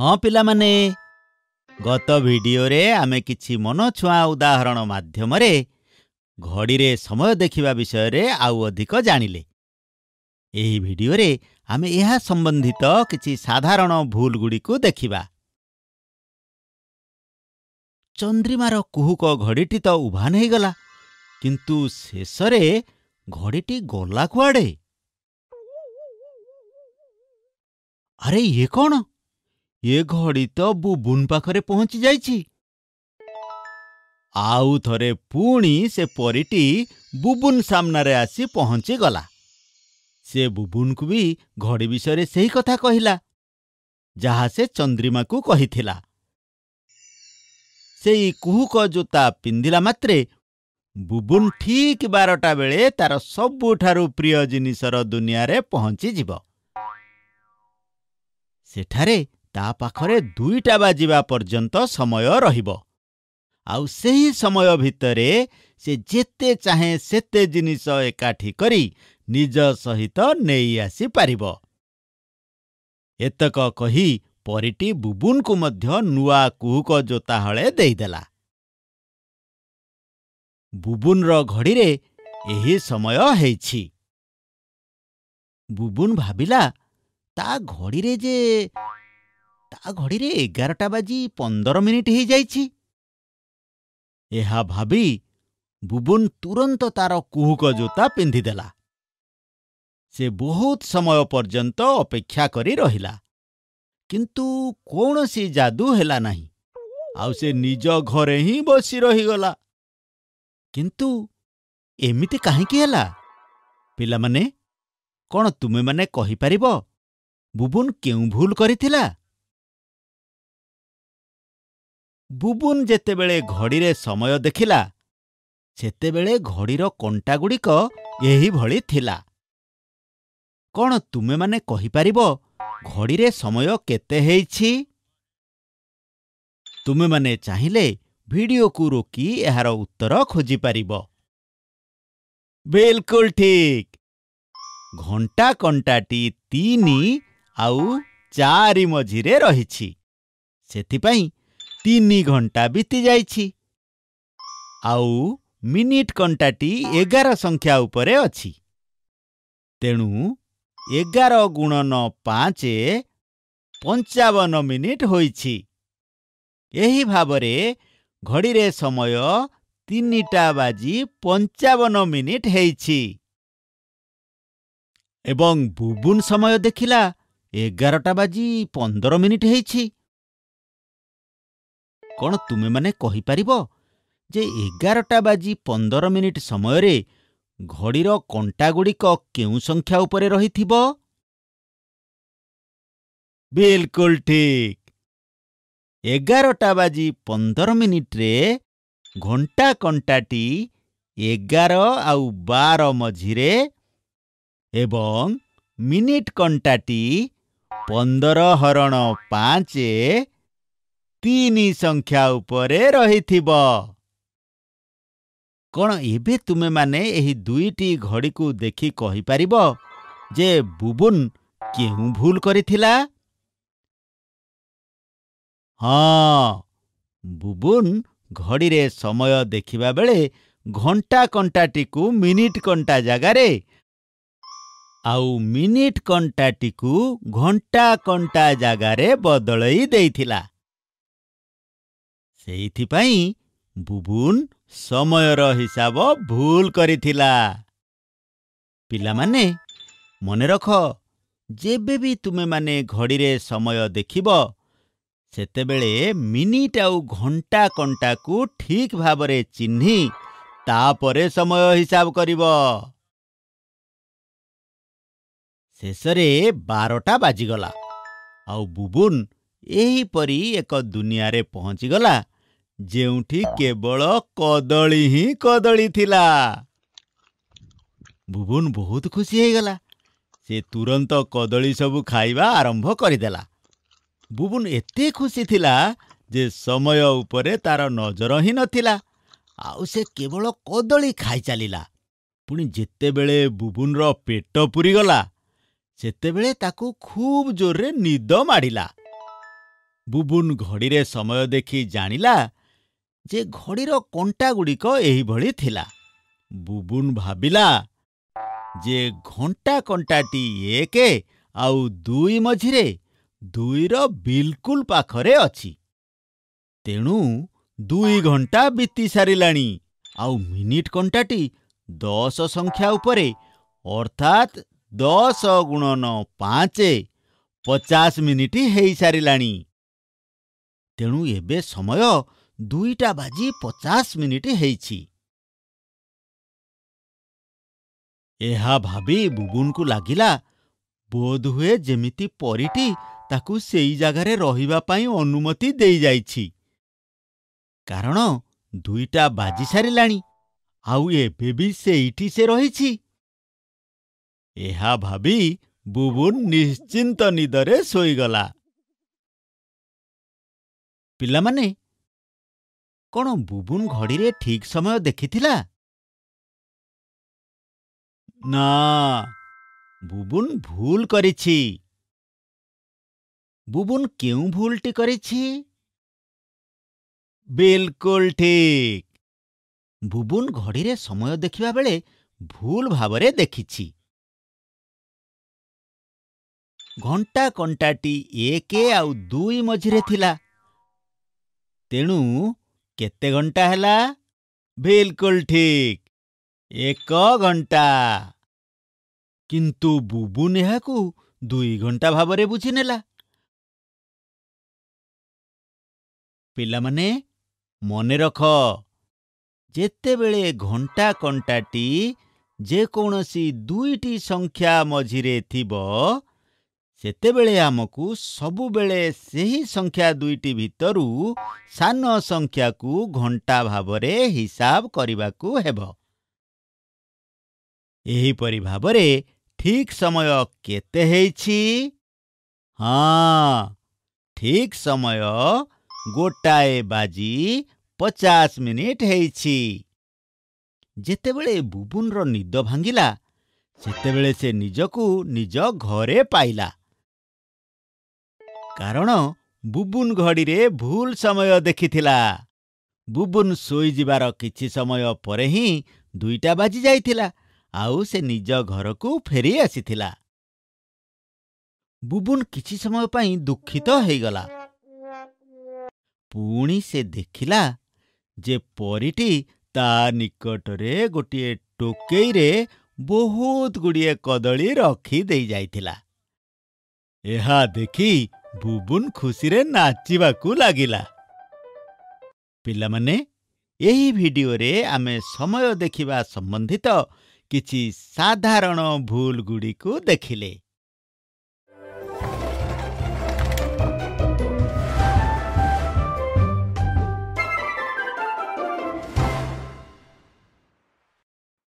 ହଁ ପିଲାମାନେ ଗତ ଭିଡ଼ିଓରେ ଆମେ କିଛି ମନ ଛୁଆଁ ଉଦାହରଣ ମାଧ୍ୟମରେ ଘଡ଼ିରେ ସମୟ ଦେଖିବା ବିଷୟରେ ଆଉ ଅଧିକ ଜାଣିଲେ ଏହି ଭିଡ଼ିଓରେ ଆମେ ଏହା ସମ୍ବନ୍ଧିତ କିଛି ସାଧାରଣ ଭୁଲଗୁଡ଼ିକୁ ଦେଖିବା ଚନ୍ଦ୍ରିମାର କୁହୁକ ଘଡ଼ିଟି ତ ଉଭାନ ହୋଇଗଲା କିନ୍ତୁ ଶେଷରେ ଘଡ଼ିଟି ଗଲା କୁଆଡ଼େ ଆରେ ଇଏ କ'ଣ ଏ ଘଡ଼ି ତ ବୁବୁନ୍ ପାଖରେ ପହଞ୍ଚି ଯାଇଛି ଆଉ ଥରେ ପୁଣି ସେ ପରିଟି ବୁବୁନ୍ ସାମ୍ନାରେ ଆସି ପହଞ୍ଚିଗଲା ସେ ବୁବୁନ୍କୁ ବି ଘଡ଼ି ବିଷୟରେ ସେହି କଥା କହିଲା ଯାହା ସେ ଚନ୍ଦ୍ରିମାକୁ କହିଥିଲା ସେଇ କୁହୁକ ଜୋତା ପିନ୍ଧିଲା ମାତ୍ରେ ବୁବୁନ୍ ଠିକ୍ ବାରଟା ବେଳେ ତାର ସବୁଠାରୁ ପ୍ରିୟ ଜିନିଷର ଦୁନିଆରେ ପହଞ୍ଚିଯିବ ସେଠାରେ ତା ପାଖରେ ଦୁଇଟା ବାଜିବା ପର୍ଯ୍ୟନ୍ତ ସମୟ ରହିବ ଆଉ ସେହି ସମୟ ଭିତରେ ସେ ଯେତେ ଚାହେଁ ସେତେ ଜିନିଷ ଏକାଠି କରି ନିଜ ସହିତ ନେଇ ଆସିପାରିବ ଏତକ କହି ପରିଟି ବୁବୁନ୍କୁ ମଧ୍ୟ ନୂଆ କୁହୁକ ଜୋତା ହଳେ ଦେଇଦେଲା ବୁବୁନ୍ର ଘଡ଼ିରେ ଏହି ସମୟ ହେଇଛି ବୁବୁନ୍ ଭାବିଲା ତା ଘଡ଼ିରେ ଯେ ତା ଘଡ଼ିରେ ଏଗାରଟା ବାଜି ପନ୍ଦର ମିନିଟ୍ ହେଇଯାଇଛି ଏହା ଭାବି ବୁବୁନ୍ ତୁରନ୍ତ ତାର କୁହୁକ ଜୋତା ପିନ୍ଧିଦେଲା ସେ ବହୁତ ସମୟ ପର୍ଯ୍ୟନ୍ତ ଅପେକ୍ଷା କରି ରହିଲା କିନ୍ତୁ କୌଣସି ଯାଦୁ ହେଲା ନାହିଁ ଆଉ ସେ ନିଜ ଘରେ ହିଁ ବସି ରହିଗଲା କିନ୍ତୁ ଏମିତି କାହିଁକି ହେଲା ପିଲାମାନେ କ'ଣ ତୁମେମାନେ କହିପାରିବ ବୁବୁନ୍ କେଉଁ ଭୁଲ କରିଥିଲା ବୁବୁନ୍ ଯେତେବେଳେ ଘଡ଼ିରେ ସମୟ ଦେଖିଲା ସେତେବେଳେ ଘଡ଼ିର କଣ୍ଟାଗୁଡ଼ିକ ଏହିଭଳି ଥିଲା କ'ଣ ତୁମେମାନେ କହିପାରିବ ଘଡ଼ିରେ ସମୟ କେତେ ହେଇଛି ତୁମେମାନେ ଚାହିଁଲେ ଭିଡ଼ିଓକୁ ରୋକି ଏହାର ଉତ୍ତର ଖୋଜିପାରିବ ବିଲକୁଲ ଠିକ୍ ଘଣ୍ଟା କଣ୍ଟାଟି ତିନି ଆଉ ଚାରି ମଝିରେ ରହିଛି ସେଥିପାଇଁ ତିନି ଘଣ୍ଟା ବିତିଯାଇଛି ଆଉ ମିନିଟ୍ କଣ୍ଟାଟି ଏଗାର ସଂଖ୍ୟା ଉପରେ ଅଛି ତେଣୁ ଏଗାର ଗୁଣନ ପାଞ୍ଚ ପଞ୍ଚାବନ ମିନିଟ୍ ହୋଇଛି ଏହି ଭାବରେ ଘଡ଼ିରେ ସମୟ ତିନିଟା ବାଜି ପଞ୍ଚାବନ ମିନିଟ୍ ହେଇଛି ଏବଂ ବୁବୁନ୍ ସମୟ ଦେଖିଲା ଏଗାରଟା ବାଜି ପନ୍ଦର ମିନିଟ୍ ହେଇଛି କ'ଣ ତୁମେମାନେ କହିପାରିବ ଯେ ଏଗାରଟା ବାଜି ପନ୍ଦର ମିନିଟ୍ ସମୟରେ ଘଡ଼ିର କଣ୍ଟାଗୁଡ଼ିକ କେଉଁ ସଂଖ୍ୟା ଉପରେ ରହିଥିବ ବିଲକୁଲ ଠିକ୍ ଏଗାରଟା ବାଜି ପନ୍ଦର ମିନିଟ୍ରେ ଘଣ୍ଟା କଣ୍ଟାଟି ଏଗାର ଆଉ ବାର ମଝିରେ ଏବଂ ମିନିଟ୍ କଣ୍ଟାଟି ପନ୍ଦର ହରଣ ପାଞ୍ଚ ତିନି ସଂଖ୍ୟା ଉପରେ ରହିଥିବ କ'ଣ ଏବେ ତୁମେମାନେ ଏହି ଦୁଇଟି ଘଡ଼ିକୁ ଦେଖି କହିପାରିବ ଯେ ବୁବୁନ୍ କେଉଁ ଭୁଲ କରିଥିଲା ହଁ ବୁବୁନ୍ ଘଡ଼ିରେ ସମୟ ଦେଖିବା ବେଳେ ଘଣ୍ଟା କଣ୍ଟାଟିକୁ ମିନିଟ୍ କଣ୍ଟା ଜାଗାରେ ଆଉ ମିନିଟ୍ କଣ୍ଟାଟିକୁ ଘଣ୍ଟା କଣ୍ଟା ଜାଗାରେ ବଦଳେଇ ଦେଇଥିଲା ସେଇଥିପାଇଁ ବୁବୁନ୍ ସମୟର ହିସାବ ଭୁଲ କରିଥିଲା ପିଲାମାନେ ମନେରଖ ଯେବେ ବି ତୁମେମାନେ ଘଡ଼ିରେ ସମୟ ଦେଖିବ ସେତେବେଳେ ମିନିଟ୍ ଆଉ ଘଣ୍ଟା କଣ୍ଟାକୁ ଠିକ୍ ଭାବରେ ଚିହ୍ନି ତାପରେ ସମୟ ହିସାବ କରିବ ଶେଷରେ ବାରଟା ବାଜିଗଲା ଆଉ ବୁବୁନ ଏହିପରି ଏକ ଦୁନିଆରେ ପହଞ୍ଚିଗଲା ଯେଉଁଠି କେବଳ କଦଳୀ ହିଁ କଦଳୀ ଥିଲା ଭୁବନ ବହୁତ ଖୁସି ହେଇଗଲା ସେ ତୁରନ୍ତ କଦଳୀ ସବୁ ଖାଇବା ଆରମ୍ଭ କରିଦେଲା ବୁବୁନ ଏତେ ଖୁସି ଥିଲା ଯେ ସମୟ ଉପରେ ତାର ନଜର ହିଁ ନଥିଲା ଆଉ ସେ କେବଳ କଦଳୀ ଖାଇଚାଲିଲା ପୁଣି ଯେତେବେଳେ ବୁବୁନର ପେଟ ପୁରିଗଲା ସେତେବେଳେ ତାକୁ ଖୁବ୍ ଜୋରରେ ନିଦ ମାଡ଼ିଲା ବୁବୁନ ଘଡ଼ିରେ ସମୟ ଦେଖି ଜାଣିଲା ଯେ ଘଡ଼ିର କଣ୍ଟାଗୁଡ଼ିକ ଏହିଭଳି ଥିଲା ବୁବୁନ୍ ଭାବିଲା ଯେ ଘଣ୍ଟା କଣ୍ଟାଟି ଏକ ଆଉ ଦୁଇ ମଝିରେ ଦୁଇର ବିଲକୁଲ ପାଖରେ ଅଛି ତେଣୁ ଦୁଇ ଘଣ୍ଟା ବିତିସାରିଲାଣି ଆଉ ମିନିଟ୍ କଣ୍ଟାଟି ଦଶ ସଂଖ୍ୟା ଉପରେ ଅର୍ଥାତ୍ ଦଶ ଗୁଣନ ପାଞ୍ଚ ପଚାଶ ମିନିଟ୍ ହେଇସାରିଲାଣି ତେଣୁ ଏବେ ସମୟ ଦୁଇଟା ବାଜି ପଚାଶ ମିନିଟ୍ ହେଇଛି ଏହା ଭାବି ବୁବୁନକୁ ଲାଗିଲା ବୋଧହୁଏ ଯେମିତି ପରୀଟି ତାକୁ ସେଇ ଜାଗାରେ ରହିବା ପାଇଁ ଅନୁମତି ଦେଇଯାଇଛି କାରଣ ଦୁଇଟା ବାଜି ସାରିଲାଣି ଆଉ ଏବେ ବି ସେଇଠି ସେ ରହିଛି ଏହା ଭାବି ବୁବୁନ ନିଶ୍ଚିନ୍ତ ନିଦରେ ଶୋଇଗଲା ପିଲାମାନେ କ'ଣ ବୁବୁନ୍ ଘଡ଼ିରେ ଠିକ୍ ସମୟ ଦେଖିଥିଲା ନା ବୁବୁନ୍ ଭୁଲ କରିଛି ବୁବୁନ୍ କେଉଁ ଭୁଲଟି କରିଛି ବିଲକୁଲ ଠିକ୍ ବୁବୁନ୍ ଘଡ଼ିରେ ସମୟ ଦେଖିବା ବେଳେ ଭୁଲ ଭାବରେ ଦେଖିଛି ଘଣ୍ଟା କଣ୍ଟାଟି ଏକ ଆଉ ଦୁଇ ମଝିରେ ଥିଲା ତେଣୁ କେତେ ଘଣ୍ଟା ହେଲା ବିଲକୁଲ ଠିକ ଏକ ଘଣ୍ଟା କିନ୍ତୁ ବୁବୁନ୍ ଏହାକୁ ଦୁଇ ଘଣ୍ଟା ଭାବରେ ବୁଝିନେଲା ପିଲାମାନେ ମନେ ରଖ ଯେତେବେଳେ ଘଣ୍ଟା କଣ୍ଟାଟି ଯେକୌଣସି ଦୁଇଟି ସଂଖ୍ୟା ମଝିରେ ଥିବ ସେତେବେଳେ ଆମକୁ ସବୁବେଳେ ସେହି ସଂଖ୍ୟା ଦୁଇଟି ଭିତରୁ ସାନ ସଂଖ୍ୟାକୁ ଘଣ୍ଟା ଭାବରେ ହିସାବ କରିବାକୁ ହେବ ଏହିପରି ଭାବରେ ଠିକ୍ ସମୟ କେତେ ହେଇଛି ହଁ ଠିକ୍ ସମୟ ଗୋଟାଏ ବାଜି ପଚାଶ ମିନିଟ୍ ହେଇଛି ଯେତେବେଳେ ବୁବୁନର ନିଦ ଭାଙ୍ଗିଲା ସେତେବେଳେ ସେ ନିଜକୁ ନିଜ ଘରେ ପାଇଲା କାରଣ ବୁବୁନ୍ ଘଡ଼ିରେ ଭୁଲ ସମୟ ଦେଖିଥିଲା ବୁବୁନ ଶୋଇଯିବାର କିଛି ସମୟ ପରେ ହିଁ ଦୁଇଟା ବାଜିଯାଇଥିଲା ଆଉ ସେ ନିଜ ଘରକୁ ଫେରି ଆସିଥିଲା ବୁବୁନ୍ କିଛି ସମୟ ପାଇଁ ଦୁଃଖିତ ହୋଇଗଲା ପୁଣି ସେ ଦେଖିଲା ଯେ ପରିଟି ତା ନିକଟରେ ଗୋଟିଏ ଟୋକେଇରେ ବହୁତ ଗୁଡ଼ିଏ କଦଳୀ ରଖି ଦେଇଯାଇଥିଲା ଏହା ଦେଖି ବୁବୁନ୍ ଖୁସିରେ ନାଚିବାକୁ ଲାଗିଲା ପିଲାମାନେ ଏହି ଭିଡ଼ିଓରେ ଆମେ ସମୟ ଦେଖିବା ସମ୍ବନ୍ଧିତ କିଛି ସାଧାରଣ ଭୁଲ ଗୁଡ଼ିକୁ ଦେଖିଲେ